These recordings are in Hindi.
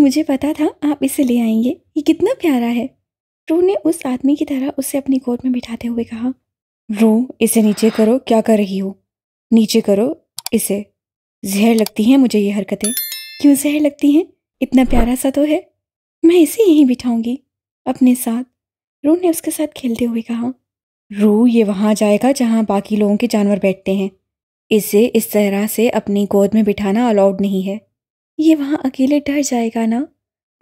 मुझे पता था आप इसे ले आएंगे ये कितना प्यारा है रो ने उस आदमी की तरह उसे अपनी गोद में बिठाते हुए कहा रो इसे नीचे करो क्या कर रही हो नीचे करो इसे जहर लगती हैं मुझे ये हरकतें क्यों जहर लगती हैं इतना प्यारा सा तो है मैं इसे यहीं बिठाऊंगी अपने साथ रो ने उसके साथ खेलते हुए कहा रू ये वहाँ जाएगा जहाँ बाकी लोगों के जानवर बैठते हैं इसे इस तरह से अपनी गोद में बिठाना अलाउड नहीं है ये वहाँ अकेले डर जाएगा ना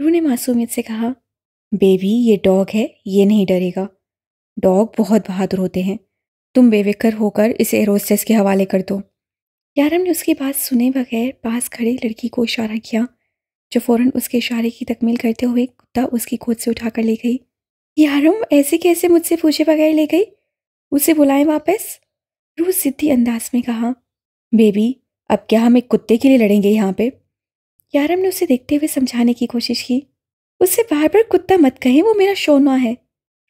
रू ने मासूमियत से कहा बेबी ये डॉग है ये नहीं डरेगा डॉग बहुत बहादुर होते हैं तुम बेविकर होकर इसे एरोस्टेस के हवाले कर दो यारम ने उसकी बात सुने बगैर पास खड़ी लड़की को इशारा किया जो फौरन उसके इशारे की तकमील करते हुए कुत्ता उसकी खोद से उठाकर ले गई यारम ऐसे कैसे मुझसे पूछे बगैर ले गई उसे बुलाएं वापस रू सिद्धि अंदाज में कहा बेबी अब क्या हम एक कुत्ते के लिए लड़ेंगे यहाँ पे यारम ने उसे देखते हुए समझाने की कोशिश की उससे बार बार कुत्ता मत कहें वो मेरा शोना है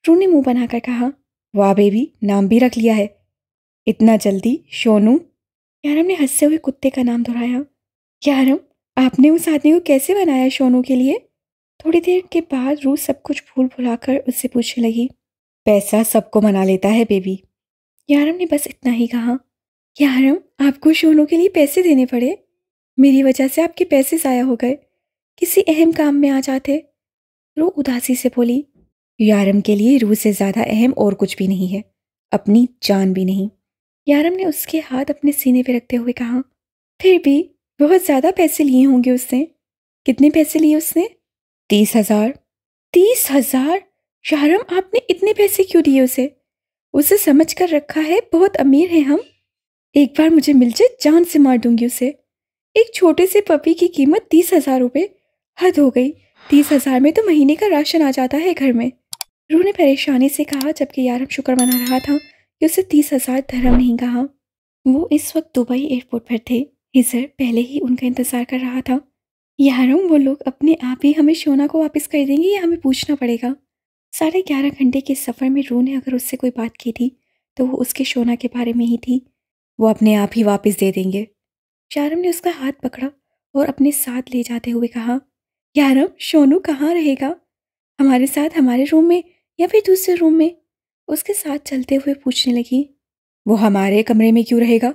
रू ने मुंह बनाकर कहा वाह बेबी नाम भी रख लिया है इतना जल्दी शोनू यारम ने हंसते हुए कुत्ते का नाम दोहराया यारम आपने उस आदमी को कैसे बनाया शोनू के लिए थोड़ी देर के बाद रू सब कुछ भूल भुलाकर उससे पूछने लगी पैसा सबको मना लेता है बेबी यारम ने बस इतना ही कहा यारम आपको शोनू के लिए पैसे देने पड़े मेरी वजह से आपके पैसे ज़ाया हो गए किसी अहम काम में आ जाते रो उदासी से बोली यारम के लिए रूह से ज़्यादा अहम और कुछ भी नहीं है अपनी जान भी नहीं यारम ने उसके हाथ अपने सीने पर रखते हुए कहा फिर भी बहुत ज़्यादा पैसे लिए होंगे उसने कितने पैसे लिए उसने तीस हज़ार तीस हज़ार यारम आपने इतने पैसे क्यों दिए उसे उसे समझ कर रखा है बहुत अमीर है हम एक बार मुझे मिल जाए जान से मार दूंगी उसे एक छोटे से पपी की कीमत तीस हजार रुपये हद हो गई तीस हजार में तो महीने का राशन आ जाता है घर में रू ने परेशानी से कहा जबकि यारब शुक्र मना रहा था कि उसे तीस हजार धर्म नहीं कहा वो इस वक्त दुबई एयरपोर्ट पर थे हिजर पहले ही उनका इंतज़ार कर रहा था यारम वो लोग अपने आप ही हमें शोना को वापस कर देंगे या हमें पूछना पड़ेगा साढ़े ग्यारह घंटे के सफ़र में रू ने अगर उससे कोई बात की थी तो वो उसके शोना के बारे में ही थी वो अपने आप ही वापस दे देंगे शारम ने उसका हाथ पकड़ा और अपने साथ ले जाते हुए कहा यारम सोनू कहाँ रहेगा हमारे साथ हमारे रूम में या फिर दूसरे रूम में उसके साथ चलते हुए पूछने लगी वो हमारे कमरे में क्यों रहेगा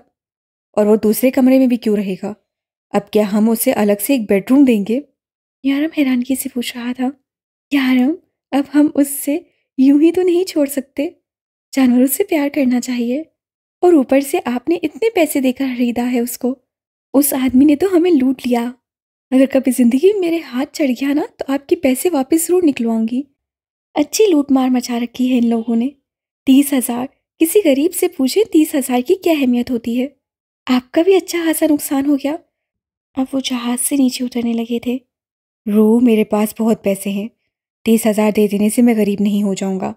और वो दूसरे कमरे में भी क्यों रहेगा अब क्या हम उसे अलग से एक बेडरूम देंगे यारम हैरानगी से पूछ रहा था यारम अब हम उससे यूं ही तो नहीं छोड़ सकते जानवरों से प्यार करना चाहिए और ऊपर से आपने इतने पैसे देकर खरीदा है उसको उस आदमी ने तो हमें लूट लिया अगर कभी ज़िंदगी मेरे हाथ चढ़ गया ना तो आपके पैसे वापस ज़रूर निकलवाऊंगी अच्छी लूट मार मचा रखी है इन लोगों ने तीस हज़ार किसी गरीब से पूछे तीस हज़ार की क्या अहमियत होती है आपका भी अच्छा खासा नुकसान हो गया अब वो जहाज़ से नीचे उतरने लगे थे रो मेरे पास बहुत पैसे हैं तीस हज़ार दे देने से मैं गरीब नहीं हो जाऊंगा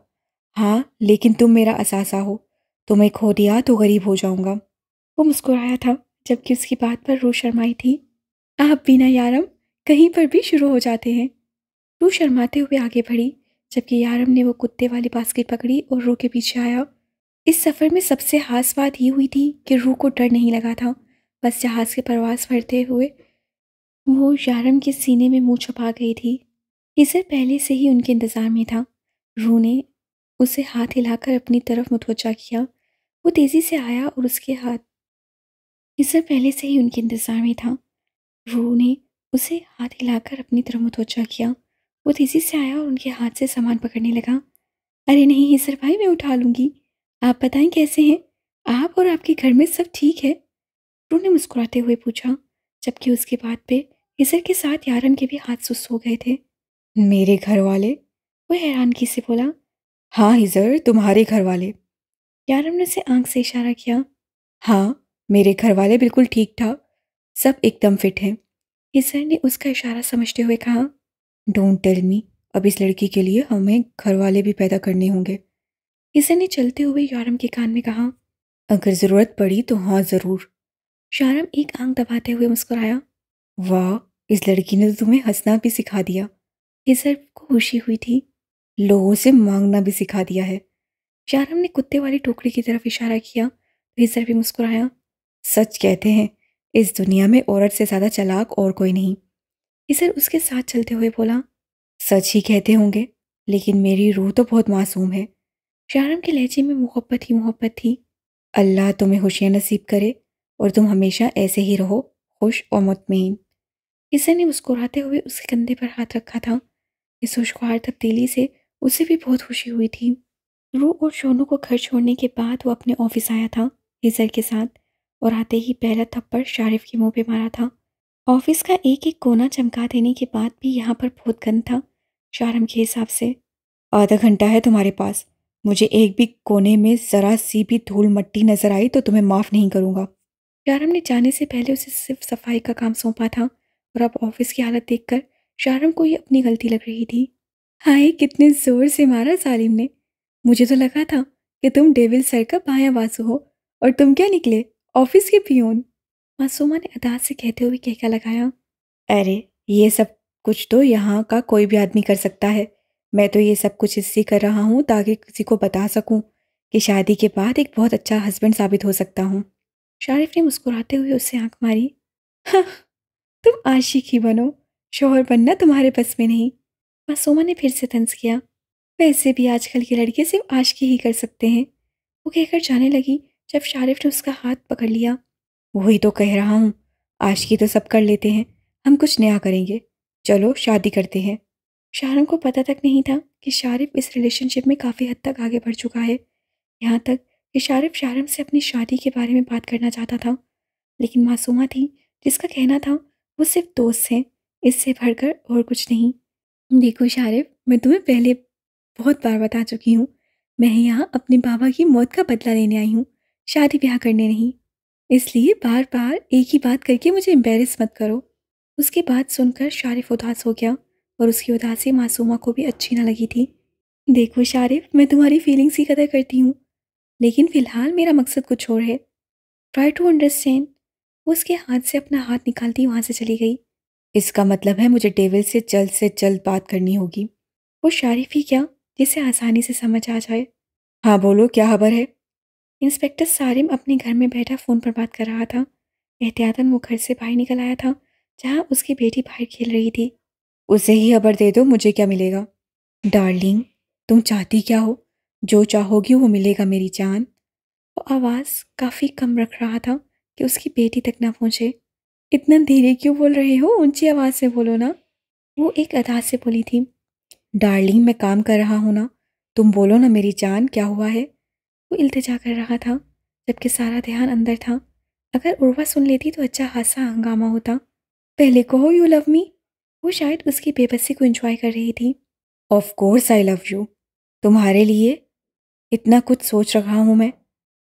हाँ लेकिन तुम मेरा असासा हो तुम्हें खो दिया तो गरीब हो जाऊंगा वो मुस्कुराया था जबकि उसकी बात पर रू शर्माई थी आप बिना यारम कहीं पर भी शुरू हो जाते हैं रू शर्माते हुए आगे बढ़ी जबकि यारम ने वो कुत्ते वाली बास्केट पकड़ी और रू के पीछे आया इस सफ़र में सबसे खास बात ये हुई थी कि रू को डर नहीं लगा था बस जहाज़ के प्रवास भरते हुए वो यारम के सीने में मुँह छुपा गई थी इसे पहले से ही उनके इंतज़ार में था रू ने उसे हाथ हिलाकर अपनी तरफ मुतवजा किया वो तेज़ी से आया और उसके हाथ निसर पहले से ही उनके इंतज़ार में था वो ने उसे हाथ हिलाकर अपनी तरफ मुतवजा किया वो तेज़ी से आया और उनके हाथ से सामान पकड़ने लगा अरे नहीं हिसर भाई मैं उठा लूँगी आप बताएं कैसे हैं आप और आपके घर में सब ठीक है रू ने मुस्कुराते हुए पूछा जबकि उसके बाद पे हिसर के साथ यारन के भी हाथ सुस्त हो गए थे मेरे घर वाले वह हैरानगी से बोला हाँ हिजर तुम्हारे घर वाले यारम ने उसे आंख से इशारा किया हाँ मेरे घर वाले बिल्कुल ठीक ठाक सब एकदम फिट हैं इसर ने उसका इशारा समझते हुए कहा डोंट टेल मी अब इस लड़की के लिए हमें घर वाले भी पैदा करने होंगे हिजर ने चलते हुए यारम के कान में कहा अगर ज़रूरत पड़ी तो हाँ ज़रूर शारम एक आंख दबाते हुए मुस्कुराया वाह इस लड़की ने तो तुम्हें हंसना भी सिखा दिया हिजर को खुशी हुई थी लोगों से मांगना भी सिखा दिया है शारम ने कुत्ते वाली टोकरी की तरफ इशारा किया इसर तो भी मुस्कुराया सच कहते हैं इस दुनिया में औरत से ज़्यादा चलाक और कोई नहीं इसर उसके साथ चलते हुए बोला सच ही कहते होंगे लेकिन मेरी रूह तो बहुत मासूम है शारम के लहजे में मोहब्बत ही मोहब्बत थी अल्लाह तुम्हें खुशियाँ नसीब करे और तुम हमेशा ऐसे ही रहो खुश और मुतमिन इसर ने मुस्कुराते हुए उसके कंधे पर हाथ रखा था इस खुशगवार तब्दीली से उसे भी बहुत खुशी हुई थी रूह और शोनू को घर छोड़ने के बाद वो अपने ऑफिस आया था इसर के साथ और आते ही पहला थप्पड़ शारिफ के मुंह पे मारा था ऑफिस का एक एक कोना चमका देने के बाद भी यहाँ पर बहुत गंद था शारम के हिसाब से आधा घंटा है तुम्हारे पास मुझे एक भी कोने में ज़रा सी भी धूल मट्टी नज़र आई तो तुम्हें माफ़ नहीं करूँगा शारम ने जाने से पहले उसे सिर्फ सफाई का काम सौंपा था और अब ऑफिस की हालत देखकर शारम को ही अपनी गलती लग रही थी हाय कितने ज़ोर से मारा सालिम ने मुझे तो लगा था कि तुम डेविल सर का बाया बाजू हो और तुम क्या निकले ऑफिस के पियून मासूमा ने अदा से कहते हुए कहका लगाया अरे ये सब कुछ तो यहाँ का कोई भी आदमी कर सकता है मैं तो ये सब कुछ इसी कर रहा हूँ ताकि किसी को बता सकूँ कि शादी के बाद एक बहुत अच्छा हस्बैंड साबित हो सकता हूँ शारिफ ने मुस्कुराते हुए उससे आंख मारी हाँ, तुम आशिक ही बनो शोहर बनना तुम्हारे बस में नहीं मासूमा ने फिर से तंज किया वैसे भी आजकल के लड़के सिर्फ आशिकी ही कर सकते हैं वो कहकर जाने लगी जब शारिफ ने उसका हाथ पकड़ लिया वही तो कह रहा हूँ आज की तो सब कर लेते हैं हम कुछ नया करेंगे चलो शादी करते हैं शाहरुख को पता तक नहीं था कि शारिफ इस रिलेशनशिप में काफ़ी हद तक आगे बढ़ चुका है यहाँ तक कि शारिफ शाहरुख से अपनी शादी के बारे में बात करना चाहता था लेकिन मासूमा थी जिसका कहना था वो सिर्फ दोस्त हैं इससे भरकर और कुछ नहीं देखो शारिफ मैं तुम्हें पहले बहुत बार बता चुकी हूँ मैं यहाँ अपने बाबा की मौत का बदला लेने आई हूँ शादी ब्याह करने नहीं इसलिए बार बार एक ही बात करके मुझे एम्बेरस मत करो उसके बाद सुनकर शारिफ उदास हो गया और उसकी उदासी मासूमा को भी अच्छी ना लगी थी देखो शारिफ मैं तुम्हारी फीलिंग्स की कदर करती हूँ लेकिन फ़िलहाल मेरा मकसद कुछ और है ट्राई टू अंडरस्टैंड उसके हाथ से अपना हाथ निकालती वहाँ से चली गई इसका मतलब है मुझे टेबल से जल्द से जल्द बात करनी होगी वो शारिफ ही क्या जिसे आसानी से समझ आ जाए हाँ बोलो क्या खबर है इंस्पेक्टर सारिम अपने घर में बैठा फ़ोन पर बात कर रहा था एहतियातन वो घर से बाहर निकल आया था जहाँ उसकी बेटी बाहर खेल रही थी उसे ही खबर दे दो मुझे क्या मिलेगा डार्लिंग तुम चाहती क्या हो जो चाहोगी वो मिलेगा मेरी जान वो आवाज़ काफ़ी कम रख रहा था कि उसकी बेटी तक ना पहुँचे इतना धीरे क्यों बोल रहे हो ऊंची आवाज़ से बोलो ना वो एक अदा से बोली थी डार्लिंग मैं काम कर रहा हूँ ना तुम बोलो ना मेरी जान क्या हुआ है वो इल्तजा कर रहा था जबकि सारा ध्यान अंदर था अगर उर्वा सुन लेती तो अच्छा हादसा हंगामा होता पहले कहो यू लव मी वो शायद उसकी बेबसी को इंजॉय कर रही थी of course I love you तुम्हारे लिए इतना कुछ सोच रहा हूँ मैं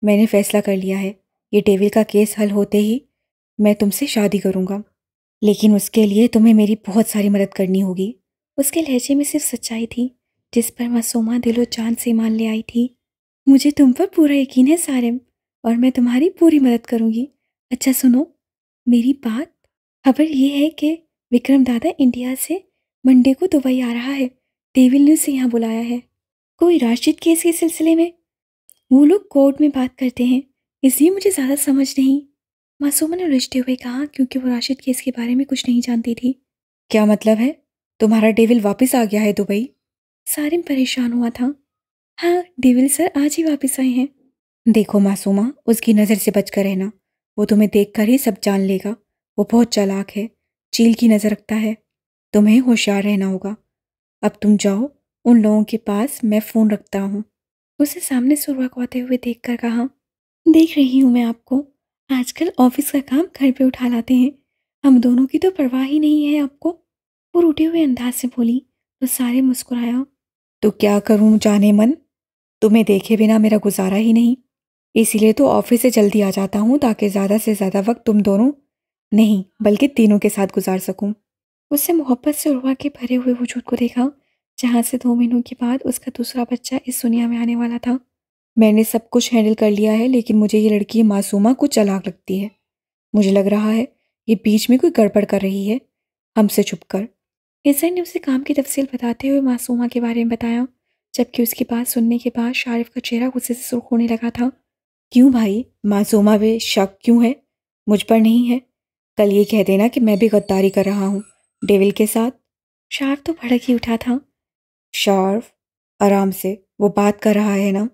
मैंने फैसला कर लिया है ये टेविल का केस हल होते ही मैं तुमसे शादी करूँगा लेकिन उसके लिए तुम्हें मेरी बहुत सारी मदद करनी होगी उसके लहजे में सिर्फ सच्चाई थी जिस पर मासूमा दिलो जान से मान ले आई थी मुझे तुम पर पूरा यकीन है सारिम और मैं तुम्हारी पूरी मदद करूंगी अच्छा सुनो मेरी बात खबर यह है कि विक्रम दादा इंडिया से मंडे को दुबई आ रहा है देविल ने उसे यहाँ बुलाया है कोई राशिद केस के सिलसिले में वो लोग कोर्ट में बात करते हैं इसलिए मुझे ज़्यादा समझ नहीं मासूमा ने उलझते हुए कहा क्योंकि वो राशिद केस के बारे में कुछ नहीं जानती थी क्या मतलब है तुम्हारा डेविल वापस आ गया है दुबई सारिम परेशान हुआ था हाँ, डेविल सर आज ही वापस आए हैं। देखो मासूमा, उसकी नज़र से बचकर रहना। वो तुम्हें देखकर ही सब जान लेगा। वो बहुत चालाक है, चील की नज़र रखता है। तुम्हें होशियार रहना होगा। अब तुम जाओ, उन लोगों के पास मैं फ़ोन रखता हूँ। उसे सामने सुरवा कोते आते हुए देख कहा, देख रही हूँ मैं आपको। आजकल ऑफिस का काम घर पे उठा लाते हैं। हम दोनों की तो परवाह ही नहीं है आपको। वो रूटे हुए अंदाज से बोली, तो सारे मुस्कुराया। तो क्या करूँ जाने मन? तुम्हें देखे बिना मेरा गुजारा ही नहीं इसीलिए तो ऑफिस से जल्दी आ जाता हूँ ताकि ज़्यादा से ज़्यादा वक्त तुम दोनों नहीं बल्कि तीनों के साथ गुजार सकूँ उससे मोहब्बत से रुआ के भरे हुए वजूद को देखा जहाँ से दो महीनों के बाद उसका दूसरा बच्चा इस दुनिया में आने वाला था मैंने सब कुछ हैंडल कर लिया है लेकिन मुझे ये लड़की मासूमा कुछ अलाग लगती है मुझे लग रहा है ये बीच में कोई गड़बड़ कर रही है हमसे छुप कर इंसान ने उसे काम की तफसील बताते हुए मासूमा के बारे में बताया जबकि उसकी बात सुनने के बाद शारिफ का चेहरा गुस्से से सुर्ख होने लगा था क्यों भाई मासूमा वे शक क्यों है मुझ पर नहीं है कल ये कह देना कि मैं भी गद्दारी कर रहा हूँ डेविल के साथ शार्फ तो भड़क ही उठा था शार्फ आराम से वो बात कर रहा है ना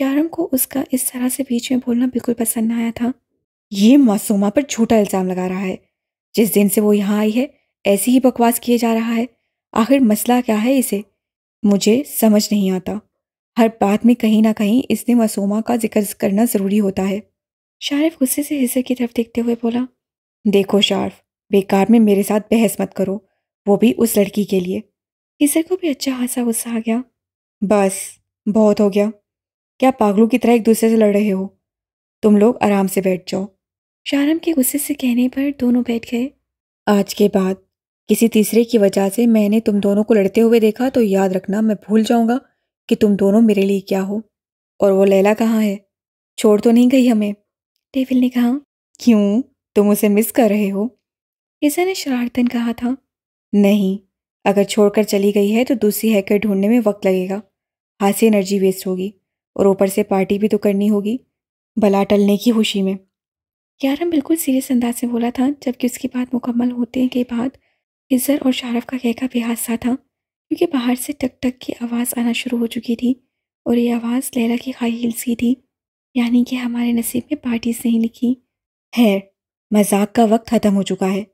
यारम को उसका इस तरह से बीच में बोलना बिल्कुल पसंद ना आया था ये मासूमा पर झूठा इल्ज़ाम लगा रहा है जिस दिन से वो यहाँ आई है ऐसी ही बकवास किए जा रहा है आखिर मसला क्या है इसे मुझे समझ नहीं आता हर बात में कहीं ना कहीं इसने मासूमा का जिक्र करना ज़रूरी होता है शारिफ गुस्से से हिस्से की तरफ देखते हुए बोला देखो शारफ बेकार में मेरे साथ बहस मत करो वो भी उस लड़की के लिए हिस्से को भी अच्छा हासा गुस्सा आ गया बस बहुत हो गया क्या पागलों की तरह एक दूसरे से लड़ रहे हो तुम लोग आराम से बैठ जाओ शारम के गुस्से से कहने पर दोनों बैठ गए आज के बाद किसी तीसरे की वजह से मैंने तुम दोनों को लड़ते हुए देखा तो याद रखना मैं भूल जाऊंगा कि तुम दोनों मेरे लिए क्या हो और वो लैला कहाँ है छोड़ तो नहीं गई हमें टेविल ने कहा क्यों तुम उसे मिस कर रहे हो ईसा ने शरारतन कहा था नहीं अगर छोड़कर चली गई है तो दूसरी हैकर ढूंढने में वक्त लगेगा हाथ से एनर्जी वेस्ट होगी और ऊपर से पार्टी भी तो करनी होगी भला टलने की खुशी में यारम बिल्कुल सीरियस अंदाज से बोला था जबकि उसकी बात मुकम्मल होते के बाद इज़र और शाहरुख का कहका भी हादसा था क्योंकि बाहर से टक टक की आवाज़ आना शुरू हो चुकी थी और ये आवाज़ लैला की हाई हील्स थी यानी कि हमारे नसीब में पार्टीज नहीं लिखी है मजाक का वक्त ख़त्म हो चुका है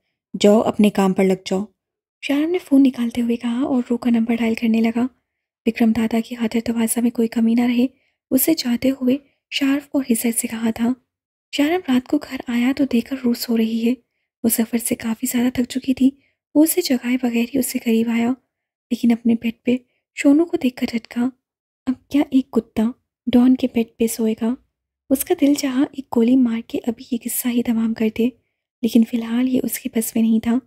जाओ अपने काम पर लग जाओ शाहरुख ने फ़ोन निकालते हुए कहा और रो का नंबर डायल करने लगा विक्रम दादा की खातिर तवाजा में कोई कमी ना रहे उसे चाहते हुए शार्फ और हिजर से कहा था शारम रात को घर आया तो देखकर रो सो रही है वो सफर से काफ़ी ज़्यादा थक चुकी थी वो उसे जगाए बगैर ही उससे करीब आया लेकिन अपने बेड पे सोनू को देखकर झटका अब क्या एक कुत्ता डॉन के बेड पे सोएगा उसका दिल चाह एक गोली मार के अभी ये किस्सा ही तमाम कर दे लेकिन फ़िलहाल ये उसके बस में नहीं था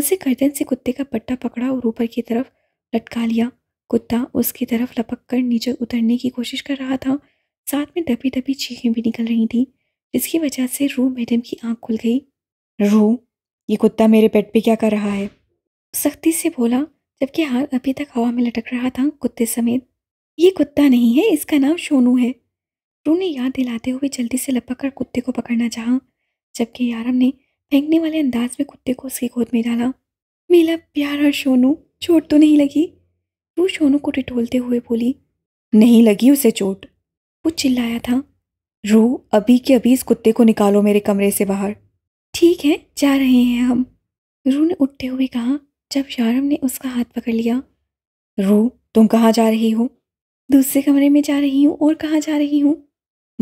उसे गर्दन से कुत्ते का पट्टा पकड़ा और ऊपर की तरफ लटका लिया कुत्ता उसकी तरफ लपक कर नीचे उतरने की कोशिश कर रहा था साथ में दबी दबी चीखें भी निकल रही थी जिसकी वजह से रू मैडम की आंख खुल गई रू ये कुत्ता मेरे पेट पे क्या कर रहा है सख्ती से बोला जबकि हाथ अभी तक हवा में लटक रहा था कुत्ते समेत ये कुत्ता नहीं है इसका नाम सोनू है रू ने याद दिलाते हुए जल्दी से लपक कर कुत्ते को पकड़ना चाहा जबकि यारम ने फेंकने वाले अंदाज में कुत्ते को उसकी गोद में डाला मेला प्यारा सोनू चोट तो नहीं लगी रू सोनू को टिटोलते हुए बोली नहीं लगी उसे चोट वो चिल्लाया था रू अभी के अभी इस कुत्ते को निकालो मेरे कमरे से बाहर ठीक है जा रहे हैं हम रू ने उठते हुए कहा जब शारम ने उसका हाथ पकड़ लिया रू तुम कहाँ जा रही हो दूसरे कमरे में जा रही हूँ और कहाँ जा रही हूँ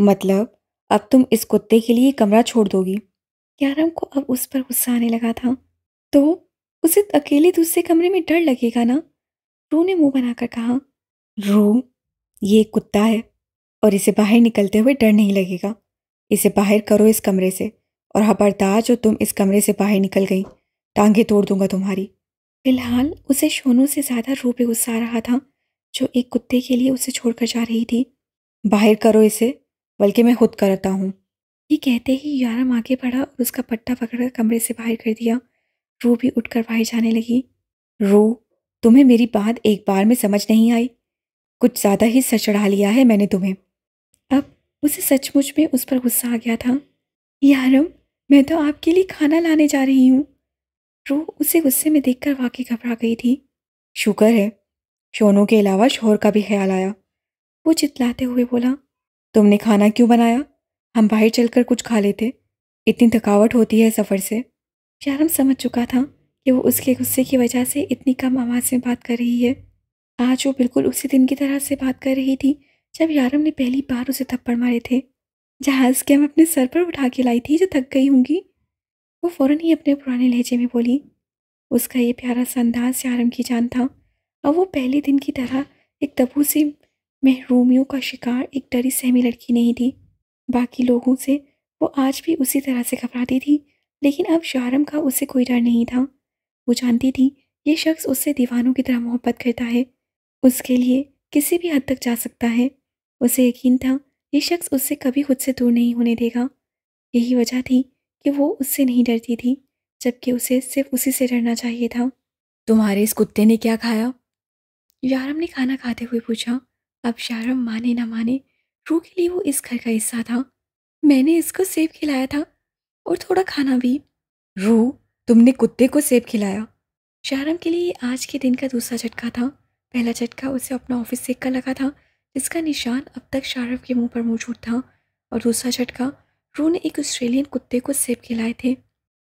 मतलब अब तुम इस कुत्ते के लिए कमरा छोड़ दोगी यारम को अब उस पर गुस्सा आने लगा था तो उसे अकेले दूसरे कमरे में डर लगेगा ना रू ने मुंह बनाकर कहा रू ये कुत्ता है और इसे बाहर निकलते हुए डर नहीं लगेगा इसे बाहर करो इस कमरे से और खबरदार हाँ, जो तुम इस कमरे से बाहर निकल गई टांगे तोड़ दूंगा तुम्हारी फिलहाल उसे शोनू से ज़्यादा रूप गुस्सा रहा था जो एक कुत्ते के लिए उसे छोड़कर जा रही थी बाहर करो इसे बल्कि मैं खुद करता हूँ ये कहते ही यारम आगे बढ़ा और उसका पट्टा पकड़कर कमरे से बाहर कर दिया रू भी उठकर बाहर जाने लगी रू तुम्हें मेरी बात एक बार में समझ नहीं आई कुछ ज़्यादा ही सर चढ़ा लिया है मैंने तुम्हें अब उसे सचमुच में उस पर गुस्सा आ गया था यारम मैं तो आपके लिए खाना लाने जा रही हूँ रो उसे गुस्से में देखकर वाकई घबरा गई थी शुक्र है शोनू के अलावा शोर का भी ख्याल आया वो चितलाते हुए बोला तुमने खाना क्यों बनाया हम बाहर चलकर कुछ खा लेते इतनी थकावट होती है सफ़र से शारम समझ चुका था कि वो उसके गुस्से की वजह से इतनी कम आवाज़ में बात कर रही है आज वो बिल्कुल उसी दिन की तरह से बात कर रही थी जब यारम ने पहली बार उसे थप्पड़ मारे थे जहाज़ के मैं अपने सर पर उठा के लाई थी जो थक गई होंगी वो फ़ौरन ही अपने पुराने लहजे में बोली उसका ये प्यारा सा अंदाज आरम की जान था अब वो पहले दिन की तरह एक दबू से महरूमियों का शिकार एक डरी सहमी लड़की नहीं थी बाकी लोगों से वो आज भी उसी तरह से घबराती थी लेकिन अब शारम का उससे कोई डर नहीं था वो जानती थी ये शख्स उससे दीवानों की तरह मोहब्बत करता है उसके लिए किसी भी हद तक जा सकता है उसे यकीन था ये शख्स उससे कभी खुद से दूर नहीं होने देगा यही वजह थी कि वो उससे नहीं डरती थी जबकि उसे सिर्फ उसी से डरना चाहिए था तुम्हारे इस कुत्ते ने क्या खाया यारम ने खाना खाते हुए पूछा अब यारम माने ना माने रू के लिए वो इस घर का हिस्सा था मैंने इसको सेब खिलाया था और थोड़ा खाना भी रू तुमने कुत्ते को सेब खिलाया शारम के लिए आज के दिन का दूसरा झटका था पहला झटका उसे अपना ऑफिस सेक कर लगा था इसका निशान अब तक शारफ के मुंह पर मौजूद था और दूसरा झटका रू ने एक ऑस्ट्रेलियन कुत्ते को सेब खिलाए थे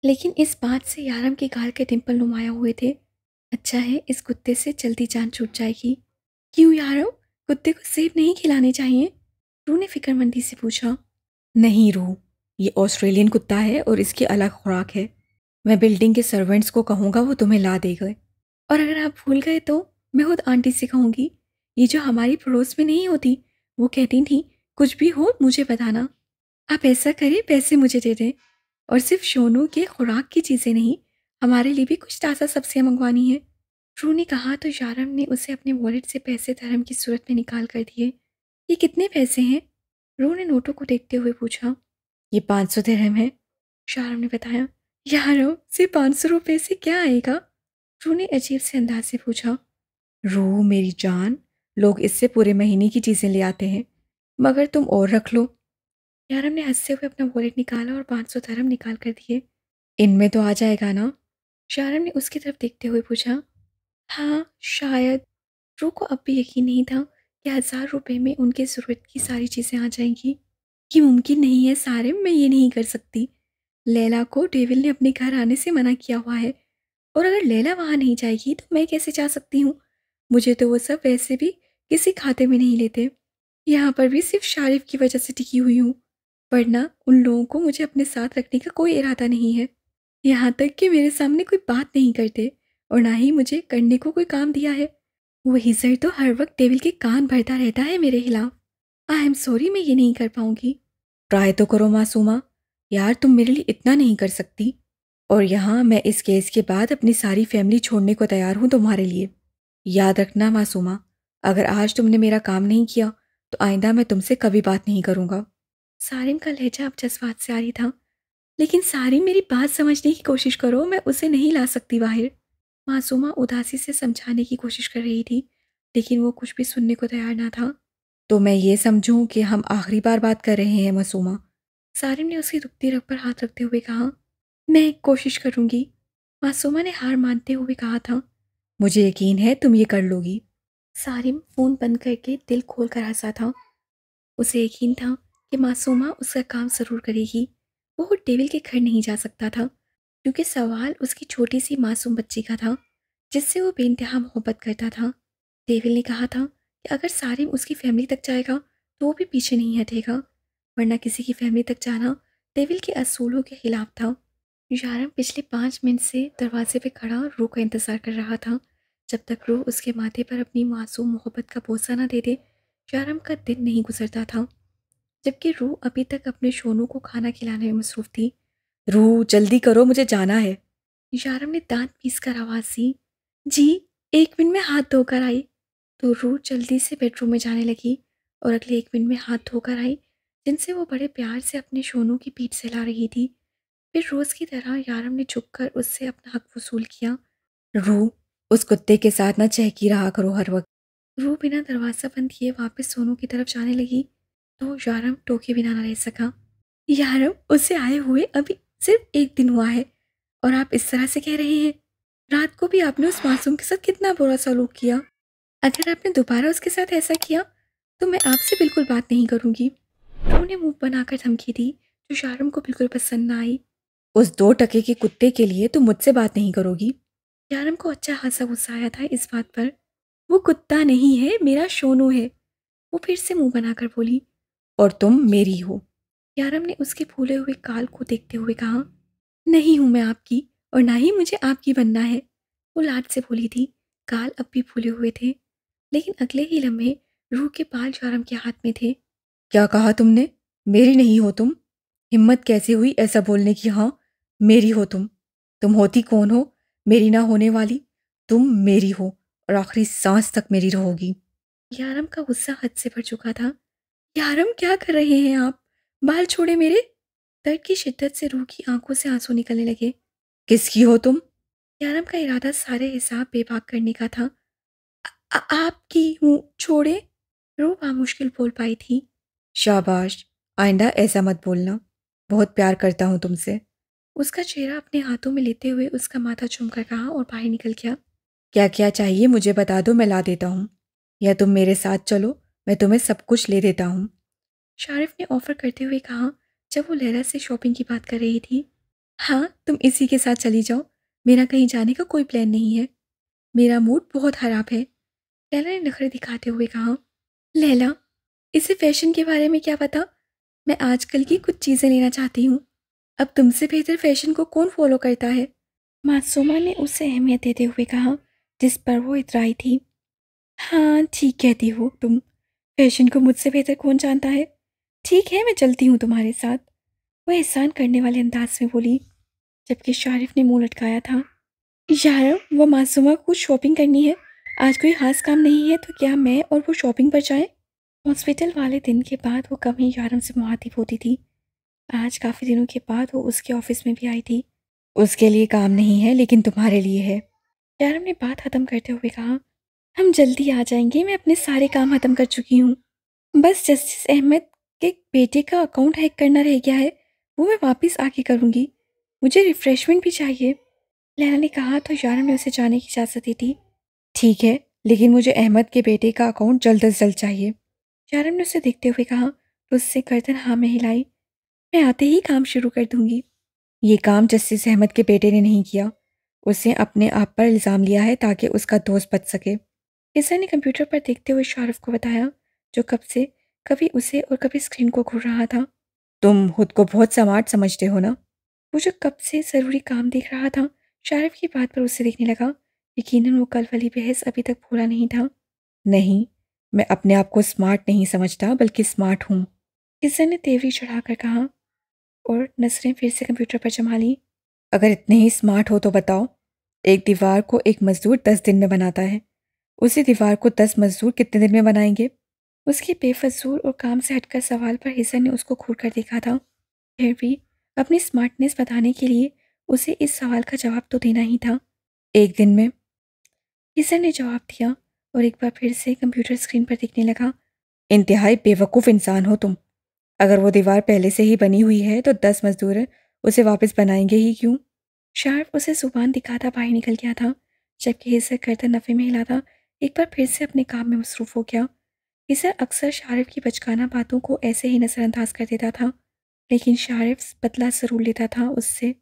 लेकिन इस बात से यारम के गाल के डिम्पल नुमाया हुए थे अच्छा है इस कुत्ते से जल्दी जान छूट जाएगी क्यों यारम कुत्ते को सेब नहीं खिलाने चाहिए रू ने फिक्रमंदी से पूछा नहीं रू ये ऑस्ट्रेलियन कुत्ता है और इसकी अलग खुराक है मैं बिल्डिंग के सर्वेंट्स को कहूँगा वो तुम्हें ला देगा और अगर आप भूल गए तो मैं खुद आंटी से कहूँगी ये जो हमारी पड़ोस में नहीं होती वो कहती थी कुछ भी हो मुझे बताना आप ऐसा करें पैसे मुझे दे दें और सिर्फ सोनू के खुराक की चीज़ें नहीं हमारे लिए भी कुछ ताज़ा सब्जियाँ मंगवानी है रू ने कहा तो यारम ने उसे अपने वॉलेट से पैसे धर्म की सूरत में निकाल कर दिए ये कितने पैसे हैं रू ने नोटों को देखते हुए पूछा ये पाँच सौ धर्म है शारम ने बताया यारो सिर्फ पाँच सौ रुपये से क्या आएगा रू ने अजीब से अंदाज से पूछा रू मेरी जान लोग इससे पूरे महीने की चीज़ें ले आते हैं मगर तुम और रख लो यारम ने हंसते हुए अपना वॉलेट निकाला और पाँच सौ धर्म निकाल कर दिए इनमें तो आ जाएगा ना शारम ने उसकी तरफ देखते हुए पूछा हाँ शायद रू को अब भी यकीन नहीं था कि हज़ार रुपये में उनके ज़रूरत की सारी चीज़ें आ जाएंगी कि मुमकिन नहीं है सारे मैं ये नहीं कर सकती लैला को डेविल ने अपने घर आने से मना किया हुआ है और अगर लैला वहाँ नहीं जाएगी तो मैं कैसे जा सकती हूँ मुझे तो वो सब वैसे भी किसी खाते में नहीं लेते यहाँ पर भी सिर्फ शारिफ की वजह से टिकी हुई हूँ वरना उन लोगों को मुझे अपने साथ रखने का कोई इरादा नहीं है यहाँ तक कि मेरे सामने कोई बात नहीं करते और ना ही मुझे करने को कोई काम दिया है वही सर तो हर वक्त टेबल के कान भरता रहता है मेरे खिलाफ आई एम सॉरी मैं ये नहीं कर पाऊंगी ट्राई तो करो मासूमा यार तुम मेरे लिए इतना नहीं कर सकती और यहाँ मैं इस केस के बाद अपनी सारी फैमिली छोड़ने को तैयार हूँ तुम्हारे लिए याद रखना मासूमा अगर आज तुमने मेरा काम नहीं किया तो आइंदा मैं तुमसे कभी बात नहीं करूँगा सारिम का लहजा अब जज्बात से आ रही था लेकिन सारिम मेरी बात समझने की कोशिश करो मैं उसे नहीं ला सकती बाहर मासूमा उदासी से समझाने की कोशिश कर रही थी लेकिन वो कुछ भी सुनने को तैयार ना था तो मैं ये समझूं कि हम आखिरी बार बात कर रहे हैं मासूमा सारिम ने उसकी दुखती रख पर हाथ रखते हुए कहा मैं कोशिश करूँगी मासूमा ने हार मानते हुए कहा था मुझे यकीन है तुम ये कर लोगी सारिम फ़ोन बंद करके दिल खोल कर हंसा था उसे यकीन था कि मासूमा उसका काम ज़रूर करेगी वो डेविल के घर नहीं जा सकता था क्योंकि सवाल उसकी छोटी सी मासूम बच्ची का था जिससे वो बेानतहा मोहब्बत करता था डेविल ने कहा था कि अगर सारिम उसकी फैमिली तक जाएगा तो वो भी पीछे नहीं हटेगा वरना किसी की फैमिली तक जाना डेविल के असूलों के खिलाफ था यारम पिछले पाँच मिनट से दरवाजे पर खड़ा रो का इंतज़ार कर रहा था जब तक रूह उसके माथे पर अपनी मासूम मोहब्बत का बोसा ना दे दे चारम का दिन नहीं गुजरता था जबकि रूह अभी तक अपने शोनू को खाना खिलाने में मसरूफ थी रूह जल्दी करो मुझे जाना है यारम ने दांत पीस कर आवाज़ दी जी एक मिनट में हाथ धोकर आई तो रूह जल्दी से बेडरूम में जाने लगी और अगले एक मिनट में हाथ धोकर आई जिनसे वो बड़े प्यार से अपने शोनू की पीठ से ला रही थी फिर रोज़ की तरह यारम ने झुक कर उससे अपना हक वसूल किया रूह उस कुत्ते के साथ ना चहकी रहा करो हर वक्त वो बिना दरवाज़ा बंद किए वापस सोनू की तरफ जाने लगी तो यारम टोके बिना ना रह सका यारम उससे आए हुए अभी सिर्फ एक दिन हुआ है और आप इस तरह से कह रहे हैं रात को भी आपने उस मासूम के साथ कितना बुरा सलूक किया अगर आपने दोबारा उसके साथ ऐसा किया तो मैं आपसे बिल्कुल बात नहीं करूँगी उन्होंने मुंह बनाकर धमकी दी जो शारम को बिल्कुल पसंद ना आई उस दो टके के कुत्ते के लिए तुम तो मुझसे बात नहीं करोगी यारम को अच्छा खासा गुस्सा आया था इस बात पर वो कुत्ता नहीं है मेरा शोनू है वो फिर से मुंह बनाकर बोली और तुम मेरी हो यारम ने उसके फूले हुए काल को देखते हुए कहा नहीं हूँ मैं आपकी और ना ही मुझे आपकी बनना है वो लाट से बोली थी काल अब भी फूले हुए थे लेकिन अगले ही लम्हे रूह के बाल यारम के हाथ में थे क्या कहा तुमने मेरी नहीं हो तुम हिम्मत कैसे हुई ऐसा बोलने की हाँ मेरी हो तुम तुम होती कौन हो मेरी ना होने वाली तुम मेरी हो और आखिरी सांस तक मेरी रहोगी यारम का गुस्सा हद से भर चुका था यारम क्या कर रहे हैं आप बाल छोड़े मेरे दर्द की शिद्दत से रूह की आंखों से आंसू निकलने लगे किसकी हो तुम यारम का इरादा सारे हिसाब बेबाक करने का था आ, आपकी हूँ छोड़े रूह बामुश्किल बोल पाई थी शाबाश आइंदा ऐसा मत बोलना बहुत प्यार करता हूँ तुमसे उसका चेहरा अपने हाथों में लेते हुए उसका माथा कर कहा और बाहर निकल गया क्या क्या चाहिए मुझे बता दो मैं ला देता हूँ या तुम मेरे साथ चलो मैं तुम्हें सब कुछ ले देता हूँ शारिफ ने ऑफ़र करते हुए कहा जब वो लहरा से शॉपिंग की बात कर रही थी हाँ तुम इसी के साथ चली जाओ मेरा कहीं जाने का कोई प्लान नहीं है मेरा मूड बहुत ख़राब है लैला ने नखरे दिखाते हुए कहा लैला इसे फैशन के बारे में क्या पता मैं आजकल की कुछ चीज़ें लेना चाहती हूँ अब तुमसे बेहतर फैशन को कौन फॉलो करता है मासूमा ने उसे अहमियत देते हुए कहा जिस पर वो इतराई थी हाँ ठीक कहती हो तुम फैशन को मुझसे बेहतर कौन जानता है ठीक है मैं चलती हूँ तुम्हारे साथ वह एहसान करने वाले अंदाज में बोली जबकि शारिफ ने मुंह लटकाया था यार वह मासूमा को कुछ शॉपिंग करनी है आज कोई खास काम नहीं है तो क्या मैं और वो शॉपिंग पर जाएं? हॉस्पिटल वाले दिन के बाद वो कम ही यारम से मुहातिब होती थी आज काफ़ी दिनों के बाद वो उसके ऑफिस में भी आई थी उसके लिए काम नहीं है लेकिन तुम्हारे लिए है यारम ने बात ख़त्म करते हुए कहा हम जल्दी आ जाएंगे मैं अपने सारे काम ख़त्म कर चुकी हूँ बस जस्टिस अहमद के बेटे का अकाउंट हैक करना रह गया है वो मैं वापस आके करूँगी मुझे रिफ़्रेशमेंट भी चाहिए लैला ने कहा तो यारम ने उसे जाने की इजाज़त दी थी ठीक है लेकिन मुझे अहमद के बेटे का अकाउंट जल्द अज जल्द चाहिए यारम ने उसे देखते हुए कहा उससे गर्दन हाँ में हिलाई मैं आते ही काम शुरू कर दूंगी ये काम जस्टिस अहमद के बेटे ने नहीं किया उसने अपने आप पर इल्ज़ाम लिया है ताकि उसका दोस्त बच सके इसा ने कंप्यूटर पर देखते हुए शारफ को बताया जो कब से कभी उसे और कभी स्क्रीन को घूर रहा था तुम खुद को बहुत समार्ट समझते हो ना वो जो कब से ज़रूरी काम देख रहा था शारिफ की बात पर उसे देखने लगा यकीनन वो कल वाली बहस अभी तक पूरा नहीं था नहीं मैं अपने आप को स्मार्ट नहीं समझता बल्कि स्मार्ट हूँ किसन ने तेवरी चढ़ाकर कहा और नसरें फिर से कंप्यूटर पर जमा लीं अगर इतने ही स्मार्ट हो तो बताओ एक दीवार को एक मज़दूर दस दिन में बनाता है उसी दीवार को दस मज़दूर कितने दिन में बनाएंगे उसके बेफजूल और काम से हटकर सवाल पर हिसन ने उसको घूर कर देखा था फिर भी अपनी स्मार्टनेस बताने के लिए उसे इस सवाल का जवाब तो देना ही था एक दिन में हिसन ने जवाब दिया और एक बार फिर से कंप्यूटर स्क्रीन पर देखने लगा इंतहाई बेवकूफ़ इंसान हो तुम अगर वो दीवार पहले से ही बनी हुई है तो दस मजदूर उसे वापस बनाएंगे ही क्यों शार्फ उसे जुबान दिखाता बाहर निकल गया था जबकि हिस्सा करता नफ़े में था एक बार फिर से अपने काम में मसरूफ़ हो गया हिस्सा अक्सर शारिफ की बचकाना बातों को ऐसे ही नज़रअंदाज कर देता था लेकिन शारिफ बदला ज़रूर लेता था उससे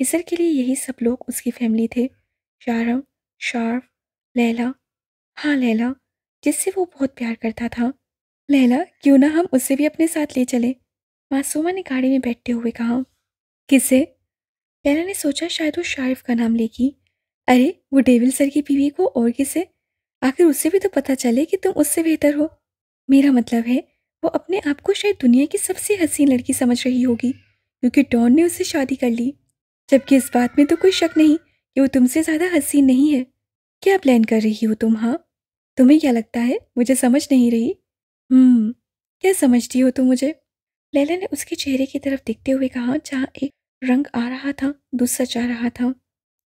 इसर के लिए यही सब लोग उसकी फैमिली थे शारफ शार्फ लैला हाँ लैला जिससे वो बहुत प्यार करता था लैला क्यों ना हम उसे भी अपने साथ ले चलें मासूमा ने गाड़ी में बैठते हुए कहा किसे लैला ने सोचा शायद वो शारिफ का नाम लेगी अरे वो डेविल सर की बीवी को और किसे आखिर उससे भी तो पता चले कि तुम उससे बेहतर हो मेरा मतलब है वो अपने आप को शायद दुनिया की सबसे हसीन लड़की समझ रही होगी क्योंकि डॉन ने उससे शादी कर ली जबकि इस बात में तो कोई शक नहीं कि वो तुमसे ज़्यादा हसीन नहीं है क्या प्लान कर रही हो तुम हाँ तुम्हें क्या लगता है मुझे समझ नहीं रही हम्म क्या समझती हो तुम मुझे? लैला ने उसके चेहरे की तरफ देखते हुए कहा जहाँ एक रंग आ रहा था, दूसरा जा रहा था।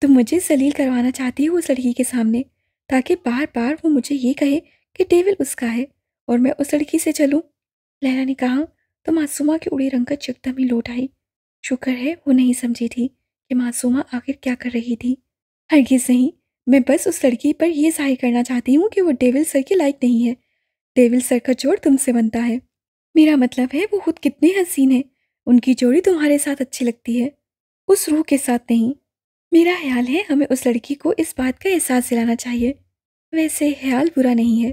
तुम मुझे जलील करवाना चाहती हो उस लड़की के सामने ताकि बार-बार वो मुझे ये कहे कि टेबल उसका है और मैं उस लड़की से चलूँ। लैला ने कहा तो मासूमा की उड़े रंग का चिकदम ही लौट आई। शुक्र है वो नहीं समझी थी कि मासूमा आखिर क्या कर रही थी। हरगिज़ नहीं, मैं बस उस लड़की पर यह ज़ाहिर करना चाहती हूँ कि वो डेविल सर के लायक नहीं है डेविल सर का जोड़ तुमसे बनता है मेरा मतलब है वो खुद कितने हसीन है उनकी जोड़ी तुम्हारे साथ अच्छी लगती है उस रूह के साथ नहीं मेरा ख्याल है हमें उस लड़की को इस बात का एहसास दिलाना चाहिए वैसे ख्याल बुरा नहीं है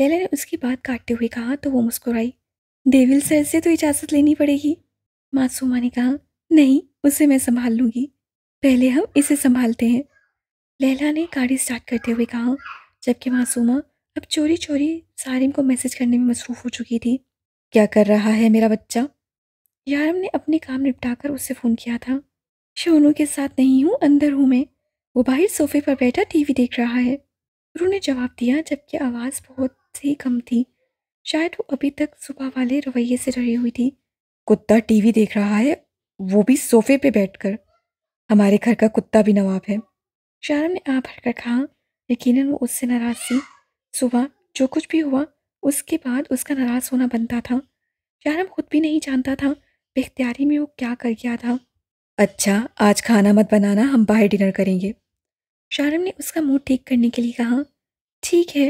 लैला ने उसकी बात काटते हुए कहा तो वो मुस्कुराई डेविल सर से तो इजाज़त लेनी पड़ेगी मासूमा ने कहा नहीं उसे मैं संभाल लूँगी पहले हम इसे संभालते हैं लैला ने गाड़ी स्टार्ट करते हुए कहा जबकि मासूमा अब चोरी चोरी सारिम को मैसेज करने में मसरूफ़ हो चुकी थी क्या कर रहा है मेरा बच्चा यारम ने अपने काम निपटाकर उससे फ़ोन किया था शोनू के साथ नहीं हूँ अंदर हूँ मैं वो बाहर सोफे पर बैठा टीवी देख रहा है रू ने जवाब दिया जबकि आवाज़ बहुत ही कम थी शायद वो अभी तक सुबह वाले रवैये से रही हुई थी कुत्ता टीवी देख रहा है वो भी सोफे पे बैठकर हमारे घर का कुत्ता भी नवाब है शारम ने आ भर कर कहा यकीनन वो उससे नाराज़ थी सुबह जो कुछ भी हुआ उसके बाद उसका नाराज़ होना बनता था शाहरम खुद भी नहीं जानता था बेख्तियारी में वो क्या कर गया था अच्छा आज खाना मत बनाना हम बाहर डिनर करेंगे शाहरम ने उसका मूड ठीक करने के लिए कहा ठीक है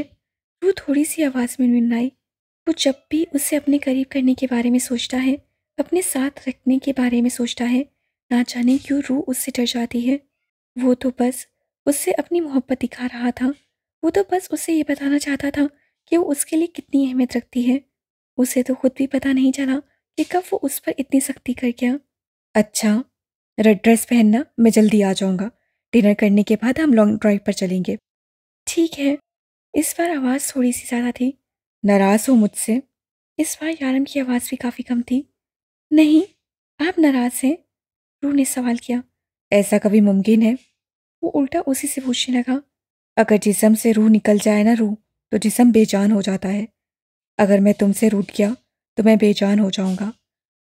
वो थोड़ी सी आवाज़ में आई वो जब भी उसे अपने करीब करने के बारे में सोचता है अपने साथ रखने के बारे में सोचता है ना जाने क्यों रूह उससे डर जाती है वो तो बस उससे अपनी मोहब्बत दिखा रहा था वो तो बस उसे ये बताना चाहता था कि वो उसके लिए कितनी अहमियत रखती है उसे तो खुद भी पता नहीं चला कि कब वो उस पर इतनी सख्ती कर गया अच्छा रेड ड्रेस पहनना मैं जल्दी आ जाऊँगा डिनर करने के बाद हम लॉन्ग ड्राइव पर चलेंगे ठीक है इस बार आवाज़ थोड़ी सी ज़्यादा थी नाराज़ हो मुझसे इस बार यारम की आवाज़ भी काफ़ी कम थी नहीं आप नाराज़ हैं रू ने सवाल किया ऐसा कभी मुमकिन है वो उल्टा उसी से पूछने लगा अगर जिसम से रूह निकल जाए ना रूह तो जिसम बेजान हो जाता है अगर मैं तुमसे रूठ गया तो मैं बेजान हो जाऊंगा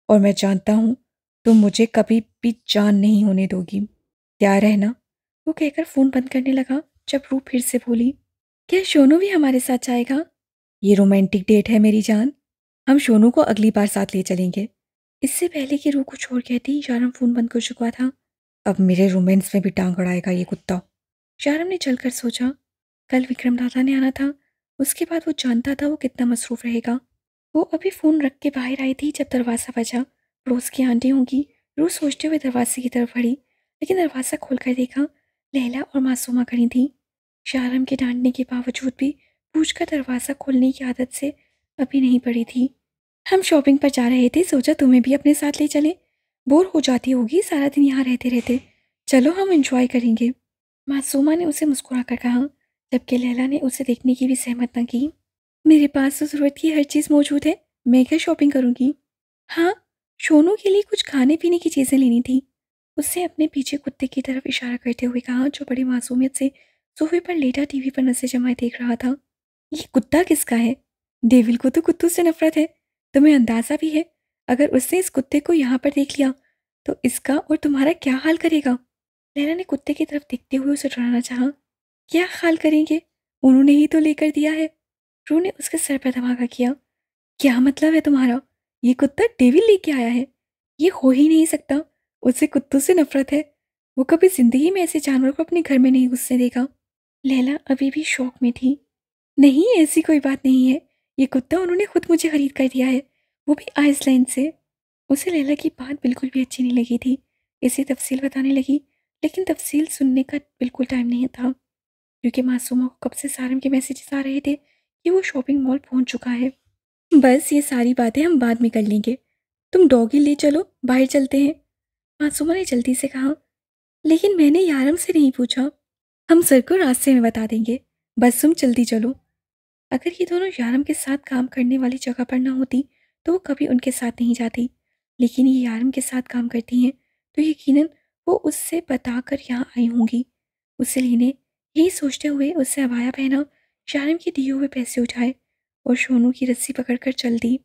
और मैं जानता हूँ तुम मुझे कभी भी जान नहीं होने दोगी तैयार रहना वो कहकर फ़ोन बंद करने लगा जब रू फिर से बोली क्या सोनू भी हमारे साथ जाएगा ये रोमांटिक डेट है मेरी जान हम सोनू को अगली बार साथ ले चलेंगे इससे पहले कि रू कुछ और कहती यार हम फ़ोन बंद कर चुका था अब मेरे रोमांस में भी टांग अड़ाएगा ये कुत्ता शारम ने चलकर सोचा कल विक्रम दादा ने आना था उसके बाद वो जानता था वो कितना मसरूफ़ रहेगा वो अभी फ़ोन रख के बाहर आई थी जब दरवाज़ा बजा पड़ोस की आंटी होंगी रोज़ सोचते हुए दरवाजे की तरफ बढ़ी लेकिन दरवाज़ा खोल कर देखा लहला और मासूमा खड़ी थी शारम के डांटने के बावजूद भी पूछ कर दरवाज़ा खोलने की आदत से अभी नहीं पड़ी थी हम शॉपिंग पर जा रहे थे सोचा तुम्हें भी अपने साथ ले चलें बोर हो जाती होगी सारा दिन यहाँ रहते रहते चलो हम इंजॉय करेंगे मासूमा ने उसे मुस्कुराकर कहा जबकि लैला ने उसे देखने की भी सहमत न की मेरे पास तो ज़रूरत की हर चीज़ मौजूद है मैं क्या शॉपिंग करूँगी हाँ सोनू के लिए कुछ खाने पीने की चीज़ें लेनी थी उसने अपने पीछे कुत्ते की तरफ इशारा करते हुए कहा जो बड़ी मासूमियत से सोफे पर लेटा टीवी पर नजर जमाए देख रहा था ये कुत्ता किसका है देविल को तो कुत्तों से नफरत है तुम्हें अंदाज़ा भी है अगर उसने इस कुत्ते को यहाँ पर देख लिया तो इसका और तुम्हारा क्या हाल करेगा नैना ने कुत्ते की तरफ देखते हुए उसे डराना चाहा क्या ख्याल करेंगे उन्होंने ही तो लेकर दिया है रू ने उसके सर पर धमाका किया क्या मतलब है तुम्हारा ये कुत्ता डेविल लेके आया है ये हो ही नहीं सकता उसे कुत्तों से नफरत है वो कभी जिंदगी में ऐसे जानवर को अपने घर में नहीं घुसने देगा लैला अभी भी शौक में थी नहीं ऐसी कोई बात नहीं है ये कुत्ता उन्होंने खुद मुझे खरीद कर दिया है वो भी आइसलैंड से उसे लैला की बात बिल्कुल भी अच्छी नहीं लगी थी इसे तफसील बताने लगी लेकिन तफसील सुनने का बिल्कुल टाइम नहीं था क्योंकि मासूमा को कब से सारम के मैसेजेस आ रहे थे कि वो शॉपिंग मॉल पहुंच चुका है बस ये सारी बातें हम बाद में कर लेंगे तुम डॉगी ले चलो बाहर चलते हैं मासूमा ने जल्दी से कहा लेकिन मैंने यारम से नहीं पूछा हम सर को रास्ते में बता देंगे बस तुम जल्दी चलो अगर ये दोनों यारम के साथ काम करने वाली जगह पर ना होती तो वो कभी उनके साथ नहीं जाती लेकिन ये यारम के साथ काम करती हैं तो यकीनन वो उससे बताकर यहाँ आई होंगी उससे लीने यही सोचते हुए उससे अबाया पहना शारिम के दिए हुए पैसे उठाए और सोनू की रस्सी पकड़कर चल दी